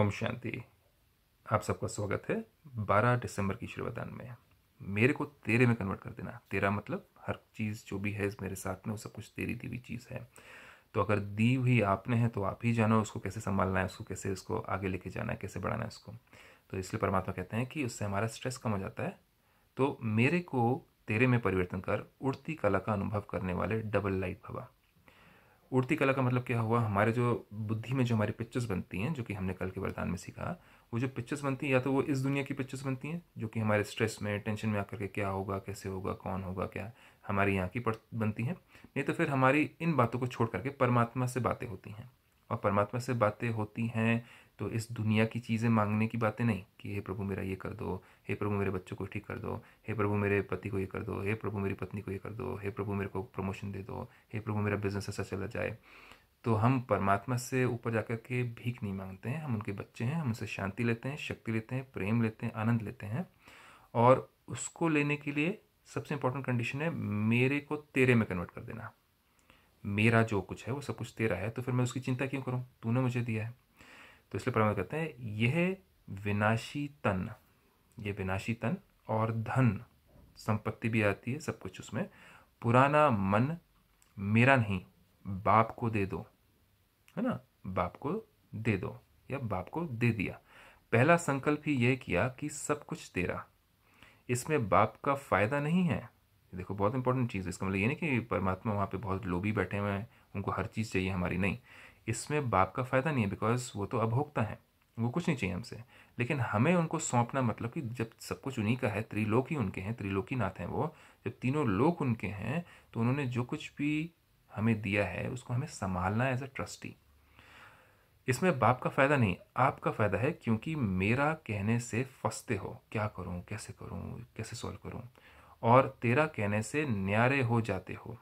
ओम शांति आप सबका स्वागत है 12 दिसंबर की शुरुआत में मेरे को तेरे में कन्वर्ट कर देना तेरा मतलब हर चीज़ जो भी है मेरे साथ में वो सब कुछ तेरी दी हुई चीज़ है तो अगर दी हुई आपने है तो आप ही जानो उसको कैसे संभालना है उसको कैसे उसको आगे लेके जाना है कैसे बढ़ाना है उसको तो इसलिए परमात्मा कहते हैं कि उससे हमारा स्ट्रेस कम हो जाता है तो मेरे को तेरे में परिवर्तन कर उड़ती कला का अनुभव करने वाले डबल लाइट भवा उड़ती कला का मतलब क्या हुआ हमारे जो बुद्धि में जो हमारी पिक्चर्स बनती हैं जो कि हमने कल के वरदान में सीखा वो जो पिक्चर्स बनती हैं या तो वो इस दुनिया की पिक्चर्स बनती हैं जो कि हमारे स्ट्रेस में टेंशन में आकर के क्या होगा कैसे होगा कौन होगा क्या हमारी यहाँ की बनती हैं नहीं तो फिर हमारी इन बातों को छोड़ करके परमात्मा से बातें होती हैं और परमात्मा से बातें होती हैं तो इस दुनिया की चीज़ें मांगने की बातें नहीं कि हे प्रभु मेरा ये कर दो हे प्रभु मेरे बच्चों को ठीक कर दो हे प्रभु मेरे पति को ये कर दो हे प्रभु मेरी पत्नी को ये कर दो हे प्रभु मेरे को प्रमोशन दे दो हे प्रभु मेरा बिजनेस ऐसा अच्छा चला जाए तो हम परमात्मा से ऊपर जाकर के भीख नहीं मांगते हैं हम उनके बच्चे हैं हम उनसे शांति लेते हैं शक्ति लेते हैं प्रेम लेते हैं आनंद लेते हैं और उसको लेने के लिए सबसे इंपॉर्टेंट कंडीशन है मेरे को तेरे में कन्वर्ट कर देना मेरा जो कुछ है वो सब कुछ तेरा है तो फिर मैं उसकी चिंता क्यों करूँ तूने मुझे दिया है तो इसलिए प्रमाण कहते हैं यह विनाशी तन ये विनाशी तन और धन संपत्ति भी आती है सब कुछ उसमें पुराना मन मेरा नहीं बाप को दे दो है ना बाप को दे दो या बाप को दे दिया पहला संकल्प ही यह किया कि सब कुछ तेरा इसमें बाप का फायदा नहीं है देखो बहुत इंपॉर्टेंट चीज़ है इसका मतलब ये नहीं कि परमात्मा वहाँ पे बहुत लोभी बैठे हुए हैं उनको हर चीज़ चाहिए हमारी नहीं इसमें बाप का फ़ायदा नहीं है बिकॉज वो तो अभोक्ता है वो कुछ नहीं चाहिए हमसे लेकिन हमें उनको सौंपना मतलब कि जब सब कुछ उन्हीं का है त्रिलोक ही उनके हैं त्रिलोकी नाथ हैं वो जब तीनों लोक उनके हैं तो उन्होंने जो कुछ भी हमें दिया है उसको हमें संभालना है एज अ ट्रस्टी इसमें बाप का फ़ायदा नहीं आपका फ़ायदा है क्योंकि मेरा कहने से फंसते हो क्या करूँ कैसे करूँ कैसे सॉल्व करूँ और तेरा कहने से न्यारे हो जाते हो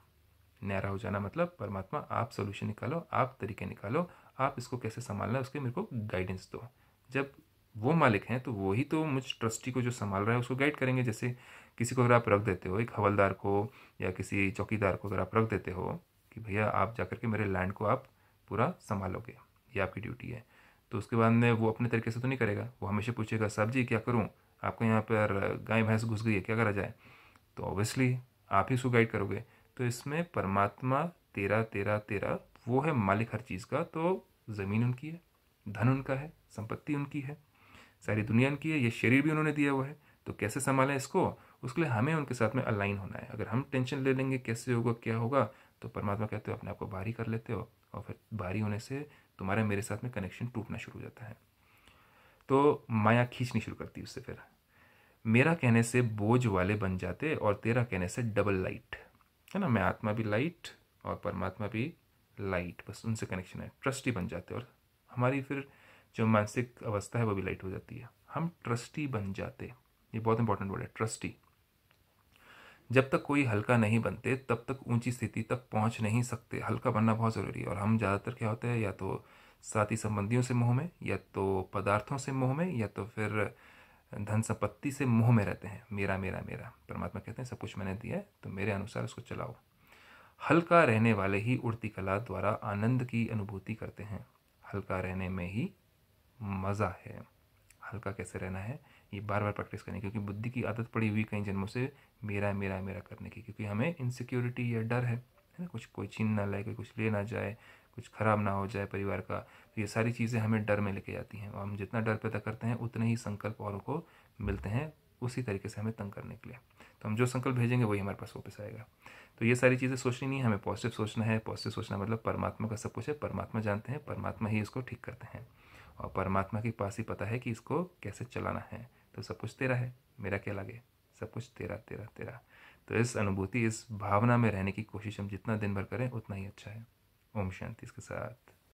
न्यारा हो जाना मतलब परमात्मा आप सोल्यूशन निकालो आप तरीके निकालो आप इसको कैसे संभालना है उसके मेरे को गाइडेंस दो जब वो मालिक हैं तो वही तो मुझ ट्रस्टी को जो संभाल रहा है उसको गाइड करेंगे जैसे किसी को अगर आप रख देते हो एक हवलदार को या किसी चौकीदार को अगर आप रख देते हो कि भैया आप जा करके मेरे लैंड को आप पूरा संभालोगे ये आपकी ड्यूटी है तो उसके बाद में वो अपने तरीके से तो नहीं करेगा वो हमेशा पूछेगा साहब जी क्या करूँ आपको यहाँ पर गाय भैंस घुस गई है क्या करा जाए तो ऑब्वियसली आप ही सुगाइड गाइड करोगे तो इसमें परमात्मा तेरा तेरा तेरा वो है मालिक हर चीज़ का तो ज़मीन उनकी है धन उनका है संपत्ति उनकी है सारी दुनिया उनकी है ये शरीर भी उन्होंने दिया हुआ है तो कैसे संभालें इसको उसके लिए हमें उनके साथ में अलाइन होना है अगर हम टेंशन ले लेंगे कैसे होगा क्या होगा तो परमात्मा कहते हो अपने आप को भारी कर लेते हो और फिर भारी होने से तुम्हारा मेरे साथ में कनेक्शन टूटना शुरू हो जाता है तो माया खींचनी शुरू करती है उससे फिर मेरा कहने से बोझ वाले बन जाते और तेरा कहने से डबल लाइट है ना मैं आत्मा भी लाइट और परमात्मा भी लाइट बस उनसे कनेक्शन है ट्रस्टी बन जाते और हमारी फिर जो मानसिक अवस्था है वो भी लाइट हो जाती है हम ट्रस्टी बन जाते ये बहुत इंपॉर्टेंट वर्ड है ट्रस्टी जब तक कोई हल्का नहीं बनते तब तक ऊंची स्थिति तक पहुंच नहीं सकते हल्का बनना बहुत ज़रूरी है और हम ज़्यादातर क्या होते हैं या तो साथी संबंधियों से मोह में या तो पदार्थों से मोह में या तो फिर धन संपत्ति से मोह में रहते हैं मेरा मेरा मेरा परमात्मा कहते हैं सब कुछ मैंने दिया है तो मेरे अनुसार उसको चलाओ हल्का रहने वाले ही उड़ती कला द्वारा आनंद की अनुभूति करते हैं हल्का रहने में ही मज़ा है हल्का कैसे रहना है ये बार बार प्रैक्टिस करनी क्योंकि बुद्धि की आदत पड़ी हुई कई जन्मों से मेरा मेरा मेरा करने की क्योंकि हमें इनसिक्योरिटी या डर है है ना कुछ कोई छीन ना लाए कोई कुछ ले ना जाए कुछ ख़राब ना हो जाए परिवार का तो ये सारी चीज़ें हमें डर में लेके जाती हैं और हम जितना डर पैदा करते हैं उतने ही संकल्प औरों को मिलते हैं उसी तरीके से हमें तंग करने के लिए तो हम जो संकल्प भेजेंगे वही हमारे पास वापस आएगा तो ये सारी चीज़ें सोचनी नहीं है हमें पॉजिटिव सोचना है पॉजिटिव सोचना मतलब परमात्मा का सब कुछ है परमात्मा जानते हैं परमात्मा ही इसको ठीक करते हैं और परमात्मा के पास ही पता है कि इसको कैसे चलाना है तो सब कुछ तेरा है मेरा क्या लगे सब कुछ तेरा तेरा तेरा तो इस अनुभूति इस भावना में रहने की कोशिश हम जितना दिन भर करें उतना ही अच्छा है ओम शांति इसके साथ